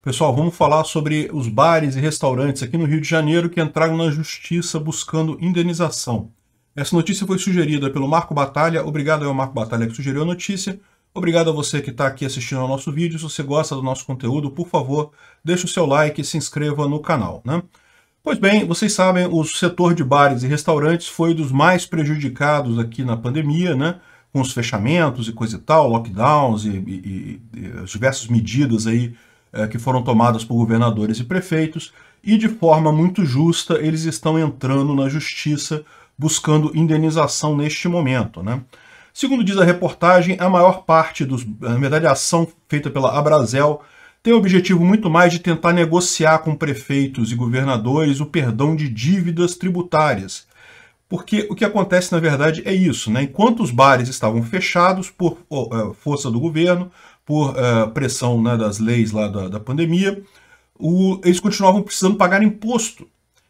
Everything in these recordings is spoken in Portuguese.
Pessoal, vamos falar sobre os bares e restaurantes aqui no Rio de Janeiro que entraram na justiça buscando indenização. Essa notícia foi sugerida pelo Marco Batalha. Obrigado ao Marco Batalha que sugeriu a notícia. Obrigado a você que está aqui assistindo ao nosso vídeo. Se você gosta do nosso conteúdo, por favor, deixe o seu like e se inscreva no canal. Né? Pois bem, vocês sabem, o setor de bares e restaurantes foi dos mais prejudicados aqui na pandemia, né? com os fechamentos e coisa e tal, lockdowns e, e, e as diversas medidas aí é, que foram tomadas por governadores e prefeitos, e de forma muito justa eles estão entrando na justiça buscando indenização neste momento. Né? Segundo diz a reportagem, a maior parte dos. Na verdade, a ação feita pela Abrazel tem o objetivo muito mais de tentar negociar com prefeitos e governadores o perdão de dívidas tributárias. Porque o que acontece, na verdade, é isso. Né? Enquanto os bares estavam fechados por eh, força do governo, por uh, pressão né, das leis lá da, da pandemia, o, eles continuavam precisando pagar imposto.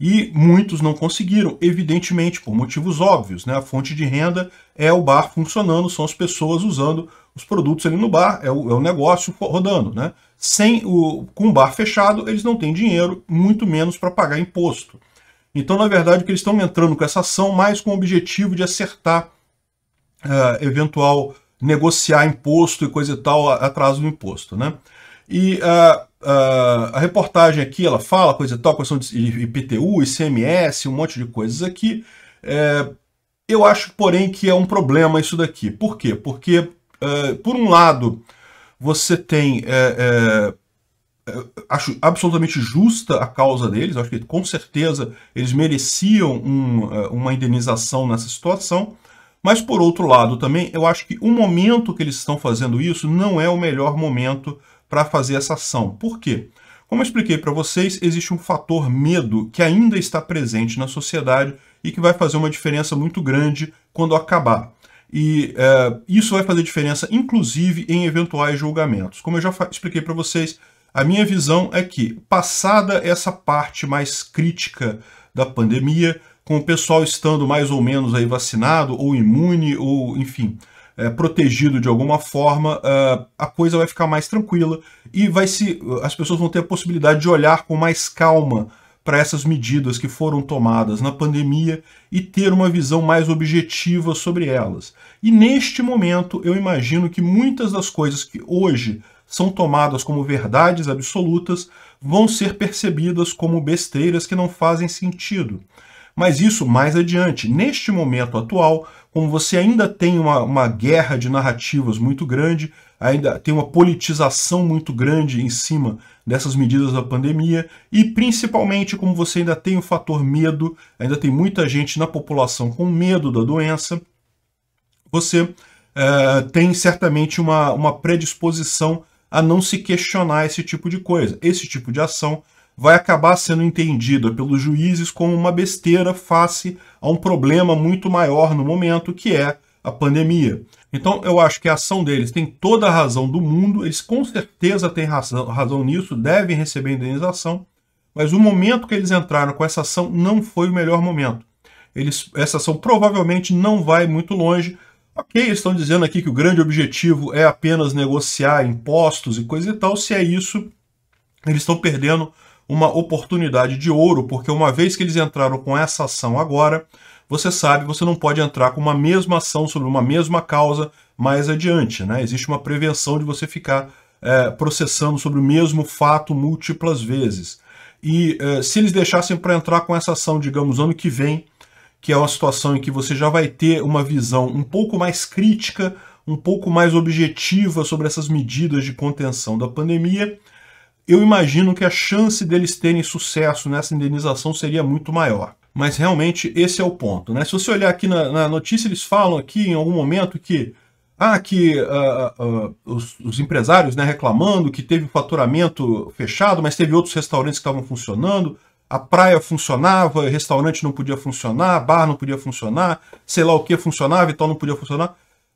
E muitos não conseguiram, evidentemente, por motivos óbvios. Né? A fonte de renda é o bar funcionando, são as pessoas usando os produtos ali no bar, é o, é o negócio rodando. Né? Sem o, com o bar fechado, eles não têm dinheiro, muito menos para pagar imposto. Então, na verdade, que eles estão entrando com essa ação mais com o objetivo de acertar uh, eventual negociar imposto e coisa e tal, atraso no imposto, né? E a, a reportagem aqui, ela fala coisa e tal, questão de IPTU, ICMS, um monte de coisas aqui. É, eu acho, porém, que é um problema isso daqui. Por quê? Porque, é, por um lado, você tem... É, é, é, acho absolutamente justa a causa deles, acho que com certeza eles mereciam um, uma indenização nessa situação, mas, por outro lado, também eu acho que o momento que eles estão fazendo isso não é o melhor momento para fazer essa ação. Por quê? Como eu expliquei para vocês, existe um fator medo que ainda está presente na sociedade e que vai fazer uma diferença muito grande quando acabar. E é, isso vai fazer diferença, inclusive, em eventuais julgamentos. Como eu já expliquei para vocês, a minha visão é que, passada essa parte mais crítica da pandemia, com o pessoal estando mais ou menos aí vacinado, ou imune, ou enfim, é, protegido de alguma forma, uh, a coisa vai ficar mais tranquila e vai se, as pessoas vão ter a possibilidade de olhar com mais calma para essas medidas que foram tomadas na pandemia e ter uma visão mais objetiva sobre elas. E neste momento, eu imagino que muitas das coisas que hoje são tomadas como verdades absolutas vão ser percebidas como besteiras que não fazem sentido. Mas isso mais adiante. Neste momento atual, como você ainda tem uma, uma guerra de narrativas muito grande, ainda tem uma politização muito grande em cima dessas medidas da pandemia e principalmente como você ainda tem o fator medo, ainda tem muita gente na população com medo da doença, você é, tem certamente uma, uma predisposição a não se questionar esse tipo de coisa. Esse tipo de ação vai acabar sendo entendida pelos juízes como uma besteira face a um problema muito maior no momento, que é a pandemia. Então eu acho que a ação deles tem toda a razão do mundo, eles com certeza têm razão, razão nisso, devem receber indenização, mas o momento que eles entraram com essa ação não foi o melhor momento. Eles, essa ação provavelmente não vai muito longe. Ok, estão dizendo aqui que o grande objetivo é apenas negociar impostos e coisa e tal. Se é isso, eles estão perdendo uma oportunidade de ouro, porque uma vez que eles entraram com essa ação agora, você sabe que você não pode entrar com uma mesma ação sobre uma mesma causa mais adiante. Né? Existe uma prevenção de você ficar é, processando sobre o mesmo fato múltiplas vezes. E é, se eles deixassem para entrar com essa ação, digamos, ano que vem, que é uma situação em que você já vai ter uma visão um pouco mais crítica, um pouco mais objetiva sobre essas medidas de contenção da pandemia, eu imagino que a chance deles terem sucesso nessa indenização seria muito maior. Mas realmente esse é o ponto. Né? Se você olhar aqui na, na notícia, eles falam aqui em algum momento que ah, que uh, uh, os, os, empresários né, reclamando que teve o faturamento fechado, mas teve outros restaurantes que estavam funcionando, a praia funcionava, restaurante não podia funcionar, bar não podia funcionar, sei lá o que funcionava e tal não podia funcionar.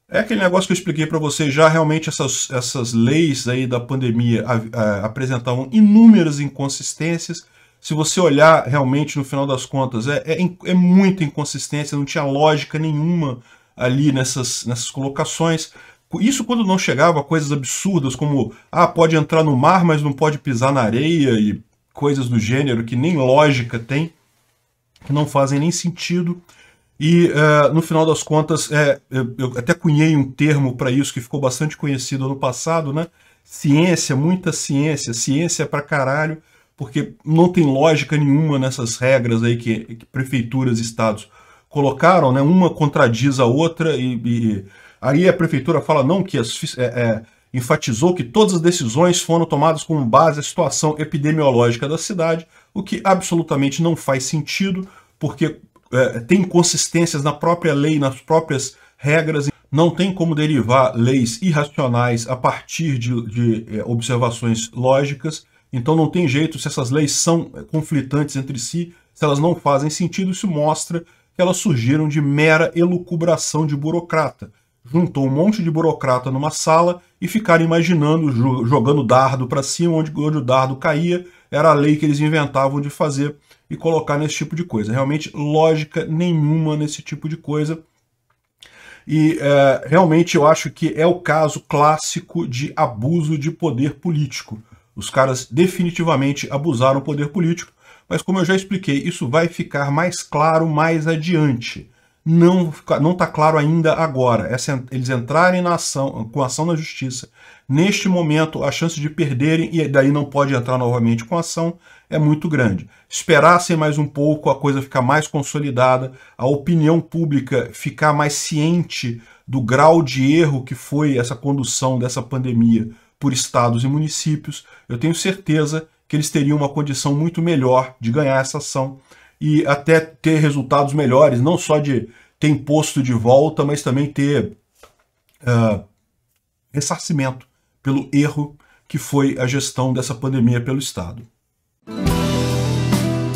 É aquele negócio que eu expliquei para vocês já, realmente essas, essas leis aí da pandemia a, a, apresentavam inúmeras inconsistências. Se você olhar realmente no final das contas, é, é, é muita inconsistência, não tinha lógica nenhuma ali nessas, nessas colocações. Isso quando não chegava a coisas absurdas como ah, pode entrar no mar, mas não pode pisar na areia e coisas do gênero que nem lógica tem, que não fazem nem sentido. E uh, no final das contas, é, eu, eu até cunhei um termo para isso que ficou bastante conhecido ano passado, né? Ciência, muita ciência, ciência é para caralho, porque não tem lógica nenhuma nessas regras aí que, que prefeituras e estados colocaram, né? Uma contradiz a outra e, e aí a prefeitura fala não que as, é, é, enfatizou que todas as decisões foram tomadas com base na situação epidemiológica da cidade, o que absolutamente não faz sentido, porque é, tem inconsistências na própria lei, nas próprias regras. Não tem como derivar leis irracionais a partir de, de é, observações lógicas. Então não tem jeito se essas leis são é, conflitantes entre si, se elas não fazem sentido, isso mostra que elas surgiram de mera elucubração de burocrata. Juntou um monte de burocrata numa sala e ficaram imaginando, jogando dardo para cima, onde, onde o dardo caía, era a lei que eles inventavam de fazer e colocar nesse tipo de coisa. Realmente, lógica nenhuma nesse tipo de coisa. E é, realmente eu acho que é o caso clássico de abuso de poder político. Os caras definitivamente abusaram do poder político, mas como eu já expliquei, isso vai ficar mais claro mais adiante não não está claro ainda agora. É eles entrarem na ação, com ação na justiça. Neste momento, a chance de perderem e daí não pode entrar novamente com ação é muito grande. Esperassem mais um pouco, a coisa ficar mais consolidada, a opinião pública ficar mais ciente do grau de erro que foi essa condução dessa pandemia por estados e municípios, eu tenho certeza que eles teriam uma condição muito melhor de ganhar essa ação e até ter resultados melhores, não só de ter imposto de volta, mas também ter uh, ressarcimento pelo erro que foi a gestão dessa pandemia pelo Estado.